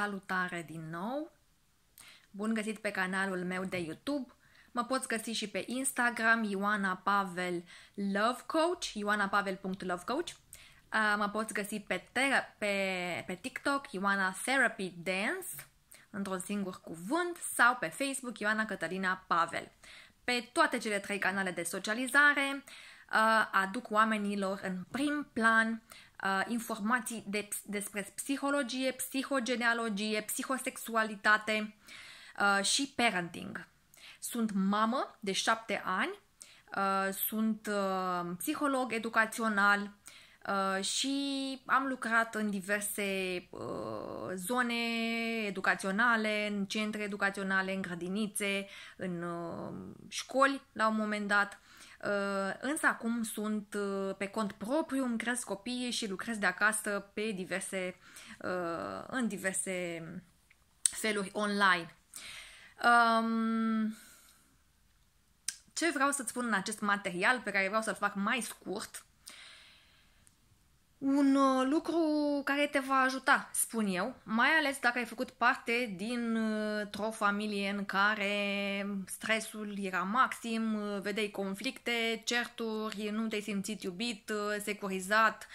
Salutare din nou! Bun găsit pe canalul meu de YouTube! Mă poți găsi și pe Instagram, Ioana Pavel Love Coach, ioanapavel.lovecoach. Uh, mă poți găsi pe, ter- pe, pe TikTok, Ioana Therapy Dance, într-un singur cuvânt, sau pe Facebook, Ioana Cătălina Pavel. Pe toate cele trei canale de socializare uh, aduc oamenilor în prim plan Uh, informații de, despre psihologie, psihogenealogie, psihosexualitate uh, și parenting. Sunt mamă de șapte ani, uh, sunt uh, psiholog educațional uh, și am lucrat în diverse uh, zone educaționale, în centre educaționale, în grădinițe, în uh, școli la un moment dat Uh, însă acum sunt uh, pe cont propriu, îmi cresc copiii și lucrez de acasă pe diverse, uh, în diverse feluri online. Um, ce vreau să-ți spun în acest material pe care vreau să-l fac mai scurt un uh, lucru care te va ajuta, spun eu, mai ales dacă ai făcut parte dintr-o uh, familie în care stresul era maxim, uh, vedeai conflicte, certuri, nu te-ai simțit iubit, securizat,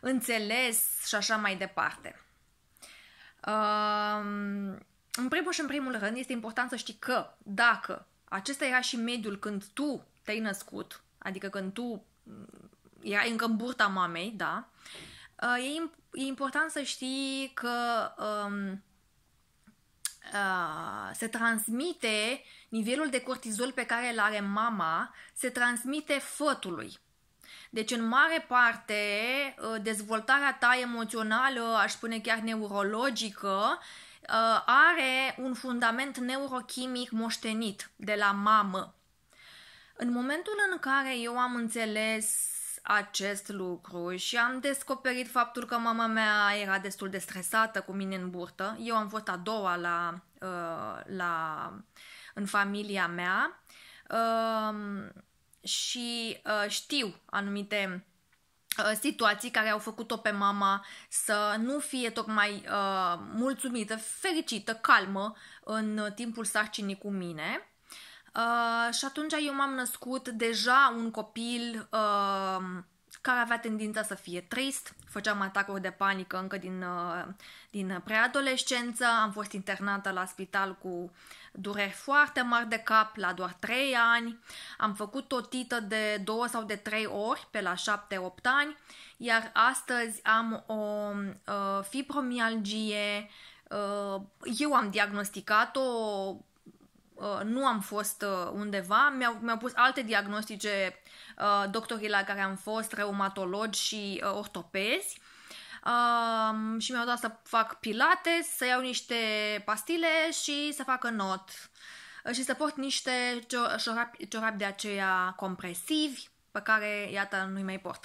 înțeles și așa mai departe. Um, în primul și în primul rând este important să știi că dacă acesta era și mediul când tu te-ai născut, adică când tu mm, erai încă în burta mamei, da, Uh, e, e important să știi că um, uh, se transmite nivelul de cortizol pe care îl are mama, se transmite fătului. Deci, în mare parte, uh, dezvoltarea ta emoțională, aș spune chiar neurologică, uh, are un fundament neurochimic moștenit de la mamă. În momentul în care eu am înțeles acest lucru și am descoperit faptul că mama mea era destul de stresată cu mine în burtă. Eu am fost a doua la, uh, la, în familia mea um, și uh, știu anumite uh, situații care au făcut-o pe mama să nu fie tocmai mulțumită, fericită, calmă în timpul sarcinii cu mine. Uh, și atunci eu m-am născut deja un copil uh, care avea tendința să fie trist, făceam atacuri de panică încă din, uh, din preadolescență, am fost internată la spital cu dureri foarte mari de cap la doar 3 ani, am făcut o tită de 2 sau de 3 ori pe la 7-8 ani, iar astăzi am o uh, fibromialgie, uh, eu am diagnosticat-o Uh, nu am fost uh, undeva, mi-au, mi-au pus alte diagnostice uh, doctorii la care am fost, reumatologi și ortopezi. Um, și mi-au dat să fac pilate, să iau niște pastile și să facă not. Și să port niște ciorapi, ciorapi de aceia compresivi, pe care, iată, nu-i mai port.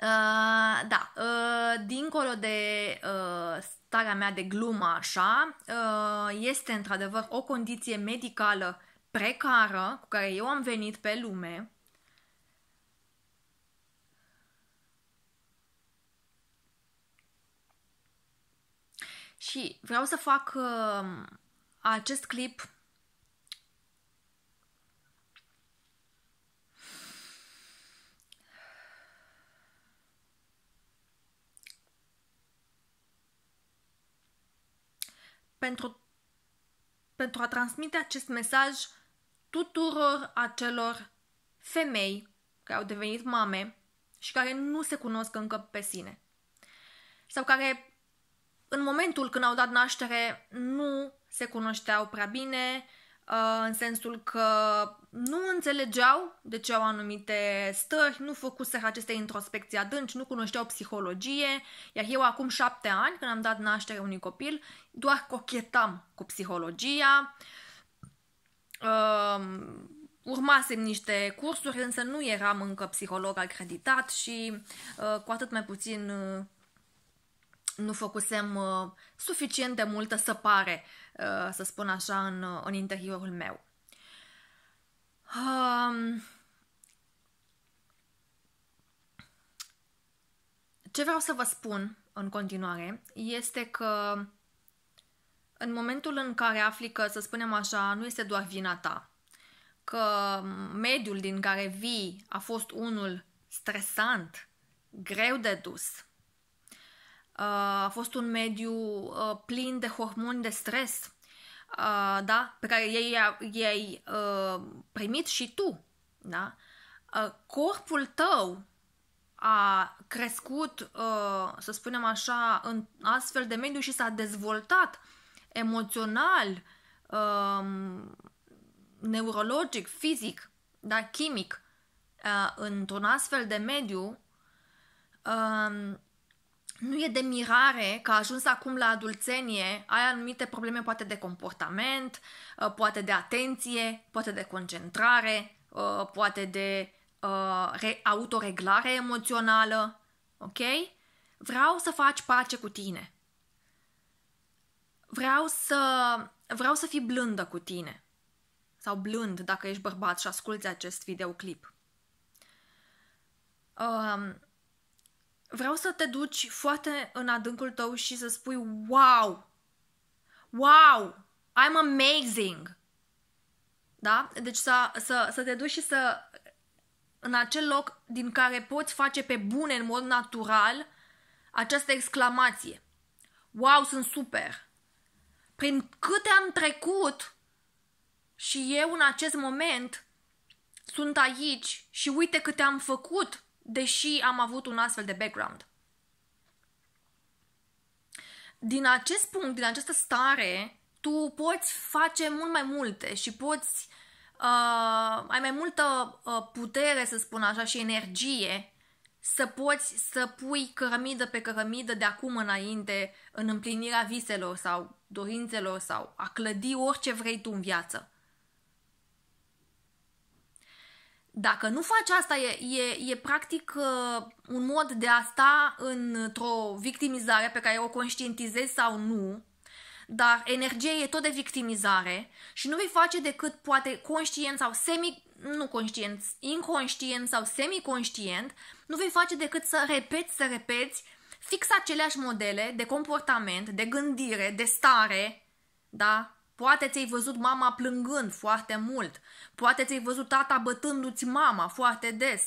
Uh, da, uh, dincolo de uh, starea mea de glumă așa, uh, este într-adevăr o condiție medicală precară cu care eu am venit pe lume. Și vreau să fac uh, acest clip pentru, pentru a transmite acest mesaj tuturor acelor femei care au devenit mame și care nu se cunosc încă pe sine. Sau care în momentul când au dat naștere nu se cunoșteau prea bine, Uh, în sensul că nu înțelegeau de ce au anumite stări, nu făcuseră aceste introspecții adânci, nu cunoșteau psihologie, iar eu acum șapte ani, când am dat naștere unui copil, doar cochetam cu psihologia, uh, urmasem niște cursuri, însă nu eram încă psiholog acreditat și uh, cu atât mai puțin nu făcusem uh, suficient de multă săpare, uh, să spun așa, în, uh, în interiorul meu. Um, ce vreau să vă spun în continuare este că în momentul în care afli că, să spunem așa, nu este doar vina ta, că mediul din care vii a fost unul stresant, greu de dus, Uh, a fost un mediu uh, plin de hormoni de stres, uh, da? pe care ei i-ai primit și tu. Da? Corpul tău a crescut, să spunem așa, în astfel de mediu și s-a dezvoltat emoțional, um, neurologic, fizic, da, chimic, într-un astfel de mediu um, nu e de mirare că a ajuns acum la adulțenie, ai anumite probleme poate de comportament, uh, poate de atenție, poate de concentrare, uh, poate de uh, autoreglare emoțională, ok? Vreau să faci pace cu tine. Vreau să, vreau să fii blândă cu tine. Sau blând dacă ești bărbat și asculti acest videoclip. Um, vreau să te duci foarte în adâncul tău și să spui wow, wow, I'm amazing. Da? Deci să, să, să te duci și să în acel loc din care poți face pe bune în mod natural această exclamație. Wow, sunt super! Prin câte am trecut și eu în acest moment sunt aici și uite câte am făcut deși am avut un astfel de background. Din acest punct, din această stare, tu poți face mult mai multe și poți uh, ai mai multă uh, putere, să spun așa, și energie să poți să pui cărămidă pe cărămidă de acum înainte în împlinirea viselor sau dorințelor sau a clădi orice vrei tu în viață. Dacă nu faci asta, e, e, e practic uh, un mod de a sta într-o victimizare pe care o conștientizezi sau nu, dar energia e tot de victimizare și nu vei face decât poate conștient sau semi nu conștient, inconștient sau semiconștient, nu vei face decât să repeți, să repeți fix aceleași modele de comportament, de gândire, de stare, da? Poate ți-ai văzut mama plângând foarte mult. Poate ți-ai văzut tata bătându-ți mama foarte des.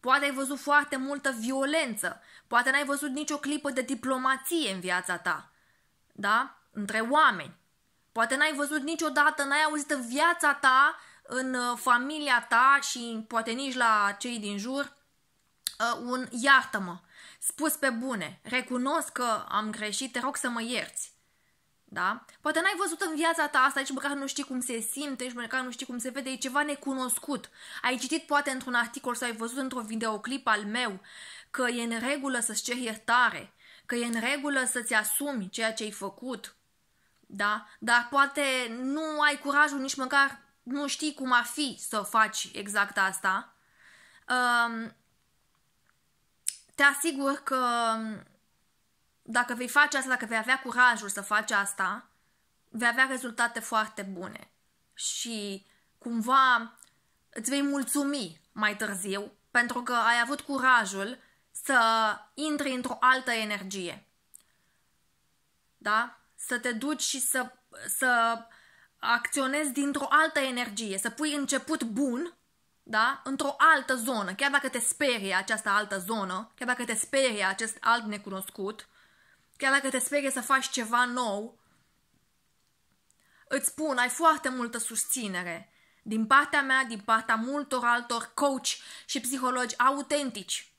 Poate ai văzut foarte multă violență. Poate n-ai văzut nicio clipă de diplomație în viața ta. Da? Între oameni. Poate n-ai văzut niciodată, n-ai auzit în viața ta, în uh, familia ta și poate nici la cei din jur, uh, un iartă-mă. Spus pe bune, recunosc că am greșit, te rog să mă ierți da? Poate n-ai văzut în viața ta asta, nici măcar nu știi cum se simte, nici măcar nu știi cum se vede, e ceva necunoscut. Ai citit poate într-un articol sau ai văzut într o videoclip al meu că e în regulă să-ți ceri iertare, că e în regulă să-ți asumi ceea ce ai făcut, da? Dar poate nu ai curajul nici măcar, nu știi cum ar fi să faci exact asta. Um, te asigur că dacă vei face asta, dacă vei avea curajul să faci asta, vei avea rezultate foarte bune. Și cumva îți vei mulțumi mai târziu pentru că ai avut curajul să intri într-o altă energie. Da? Să te duci și să, să acționezi dintr-o altă energie, să pui început bun, da? Într-o altă zonă, chiar dacă te sperie această altă zonă, chiar dacă te sperie acest alt necunoscut, Chiar dacă te sperie să faci ceva nou, îți spun, ai foarte multă susținere din partea mea, din partea multor altor coach și psihologi autentici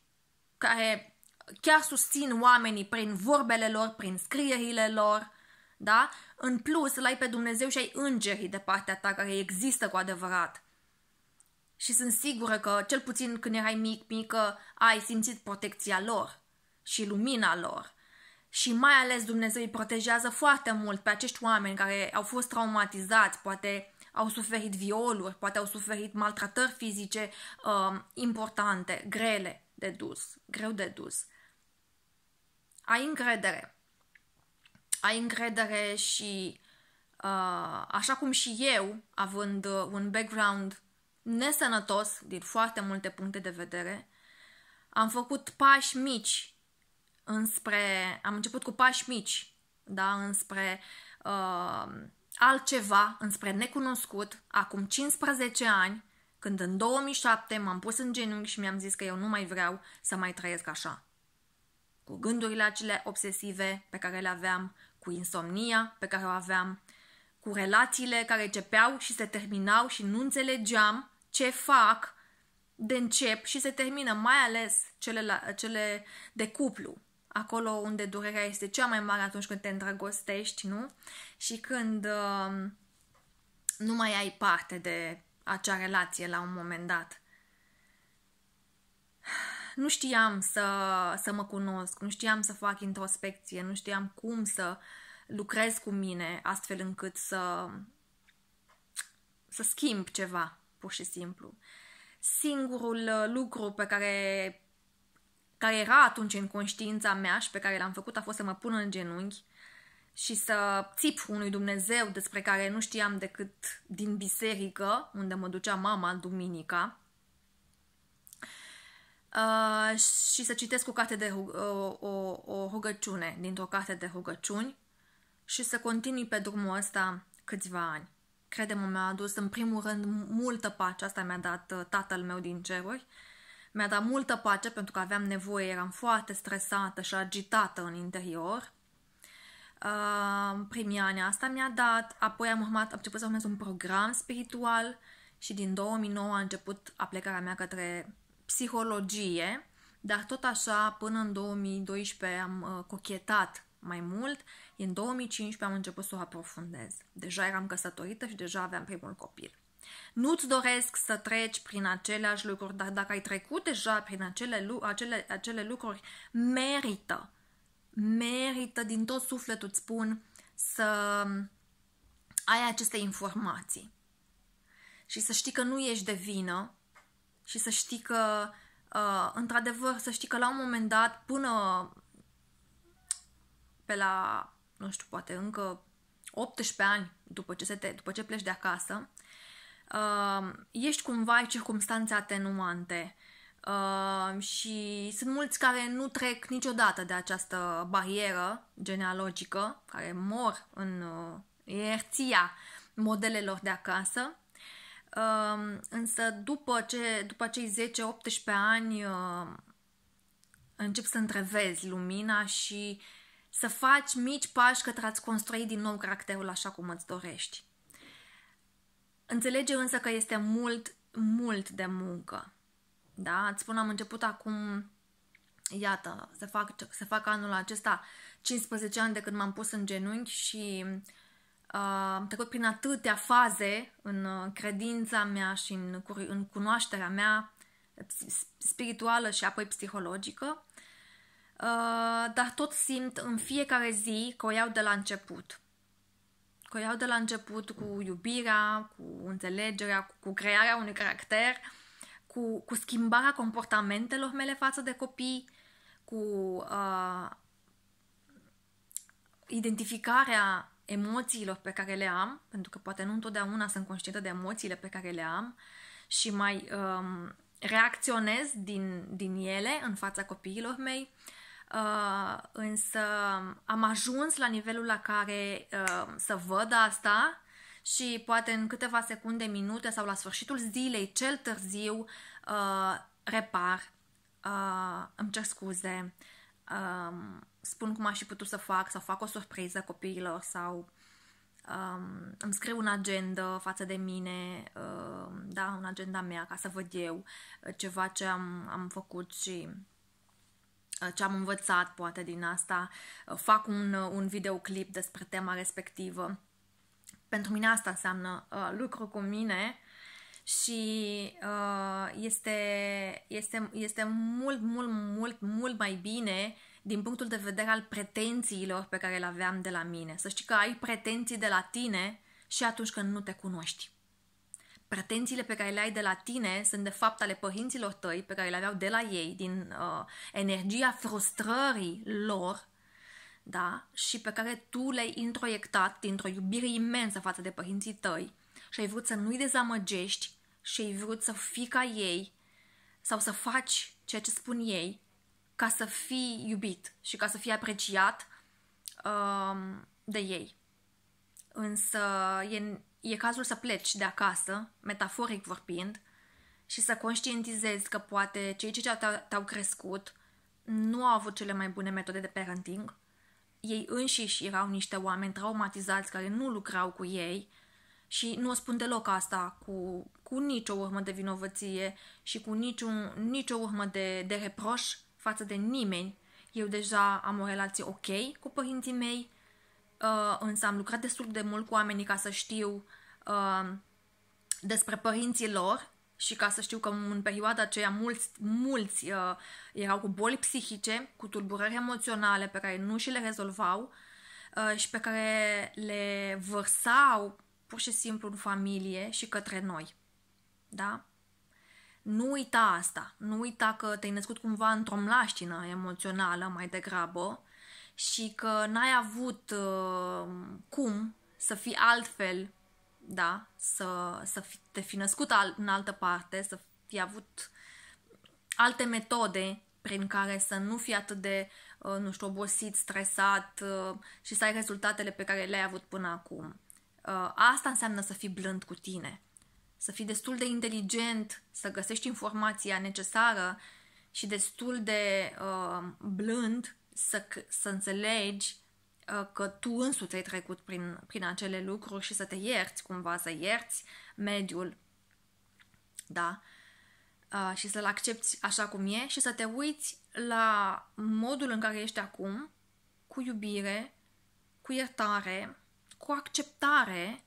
care chiar susțin oamenii prin vorbele lor, prin scrierile lor, da? În plus, îl ai pe Dumnezeu și ai îngerii de partea ta care există cu adevărat. Și sunt sigură că, cel puțin când erai mic, mică, ai simțit protecția lor și lumina lor și mai ales Dumnezeu îi protejează foarte mult pe acești oameni care au fost traumatizați, poate au suferit violuri, poate au suferit maltratări fizice uh, importante, grele de dus, greu de dus. Ai încredere. Ai încredere și uh, așa cum și eu, având uh, un background nesănătos din foarte multe puncte de vedere, am făcut pași mici înspre, am început cu pași mici, da, înspre uh, altceva, înspre necunoscut, acum 15 ani, când în 2007 m-am pus în genunchi și mi-am zis că eu nu mai vreau să mai trăiesc așa. Cu gândurile acele obsesive pe care le aveam, cu insomnia pe care o aveam, cu relațiile care începeau și se terminau și nu înțelegeam ce fac de încep și se termină, mai ales cele, la, cele de cuplu acolo unde durerea este cea mai mare atunci când te îndrăgostești, nu? Și când uh, nu mai ai parte de acea relație la un moment dat. Nu știam să, să mă cunosc, nu știam să fac introspecție, nu știam cum să lucrez cu mine astfel încât să, să schimb ceva, pur și simplu. Singurul uh, lucru pe care care era atunci în conștiința mea și pe care l-am făcut a fost să mă pun în genunchi și să țip unui Dumnezeu despre care nu știam decât din biserică, unde mă ducea mama duminica, uh, și să citesc o, carte de, o, o, o rugăciune dintr-o carte de rugăciuni și să continui pe drumul ăsta câțiva ani. crede mă mi-a adus în primul rând multă pace, asta mi-a dat uh, tatăl meu din ceruri, uh, mi-a dat multă pace pentru că aveam nevoie, eram foarte stresată și agitată în interior. Uh, primii ani asta mi-a dat, apoi am, urmat, am început să urmez un program spiritual și din 2009 a început aplicarea mea către psihologie, dar tot așa până în 2012 am uh, cochetat mai mult. În 2015 am început să o aprofundez. Deja eram căsătorită și deja aveam primul copil. Nu-ți doresc să treci prin aceleași lucruri, dar dacă ai trecut deja prin acele, acele, acele lucruri, merită, merită din tot sufletul, îți spun, să ai aceste informații. Și să știi că nu ești de vină și să știi că, uh, într-adevăr, să știi că la un moment dat, până pe la, nu știu, poate încă 18 ani după ce, se te, după ce pleci de acasă, uh, ești cumva în circunstanțe atenuante. Uh, și sunt mulți care nu trec niciodată de această barieră genealogică, care mor în uh, ierția modelelor de acasă. Uh, însă după, ce, după cei 10-18 ani uh, încep să întrevezi lumina și să faci mici pași către a-ți construi din nou caracterul așa cum îți dorești. Înțelege însă că este mult, mult de muncă. Da? Îți spun, am început acum, iată, se fac, se fac anul acesta 15 ani de când m-am pus în genunchi și uh, am trecut prin atâtea faze în uh, credința mea și în, în cunoașterea mea spirituală și apoi psihologică, uh, dar tot simt în fiecare zi că o iau de la început că o iau de la început cu iubirea, cu înțelegerea, cu, cu crearea unui caracter, cu, cu schimbarea comportamentelor mele față de copii, cu uh, identificarea emoțiilor pe care le am, pentru că poate nu întotdeauna sunt conștientă de emoțiile pe care le am și mai um, reacționez din, din ele în fața copiilor mei. Uh, Uh, însă am ajuns la nivelul la care uh, să văd asta și poate în câteva secunde, minute sau la sfârșitul zilei, cel târziu, uh, repar, uh, îmi cer scuze, uh, spun cum aș fi putut să fac sau fac o surpriză copiilor sau um, îmi scriu un agenda față de mine, uh, da, un agenda mea ca să văd eu ceva ce am, am făcut și Uh, ce am învățat poate din asta, uh, fac un, uh, un videoclip despre tema respectivă. Pentru mine asta înseamnă uh, lucru cu mine și uh, este, este, este mult, mult, mult, mult mai bine din punctul de vedere al pretențiilor pe care le aveam de la mine. Să știi că ai pretenții de la tine și atunci când nu te cunoști pretențiile pe care le ai de la tine sunt de fapt ale părinților tăi, pe care le aveau de la ei, din uh, energia frustrării lor, da? Și pe care tu le-ai introiectat dintr-o iubire imensă față de părinții tăi și ai vrut să nu-i dezamăgești și ai vrut să fii ca ei sau să faci ceea ce spun ei ca să fii iubit și ca să fii apreciat uh, de ei. Însă e e cazul să pleci de acasă, metaforic vorbind, și să conștientizezi că poate cei ce te-au crescut nu au avut cele mai bune metode de parenting, ei înșiși erau niște oameni traumatizați care nu lucrau cu ei și nu o spun deloc asta cu, cu nicio urmă de vinovăție și cu niciun, nicio urmă de, de reproș față de nimeni. Eu deja am o relație ok cu părinții mei, uh, însă am lucrat destul de mult cu oamenii ca să știu uh, despre părinții lor și ca să știu că în perioada aceea mulți, mulți uh, erau cu boli psihice, cu tulburări emoționale pe care nu și le rezolvau uh, și pe care le vărsau pur și simplu în familie și către noi. Da? Nu uita asta. Nu uita că te-ai născut cumva într-o mlaștină emoțională mai degrabă și că n-ai avut uh, cum să fii altfel, da, să, să fi, te fi născut al, în altă parte, să fi avut alte metode prin care să nu fii atât de, uh, nu știu, obosit, stresat uh, și să ai rezultatele pe care le-ai avut până acum. Uh, asta înseamnă să fii blând cu tine, să fii destul de inteligent, să găsești informația necesară și destul de uh, blând să, să înțelegi uh, că tu însuți ai trecut prin, prin acele lucruri și să te ierți cumva, să ierți mediul, da? Uh, și să-l accepti așa cum e și să te uiți la modul în care ești acum, cu iubire, cu iertare, cu acceptare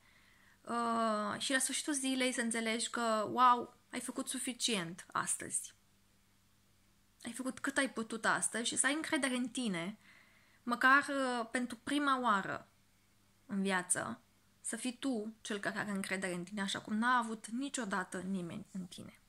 uh, și la sfârșitul zilei să înțelegi că, wow, ai făcut suficient astăzi ai făcut cât ai putut astăzi și să ai încredere în tine, măcar uh, pentru prima oară în viață, să fii tu cel care are încredere în tine, așa cum n-a avut niciodată nimeni în tine.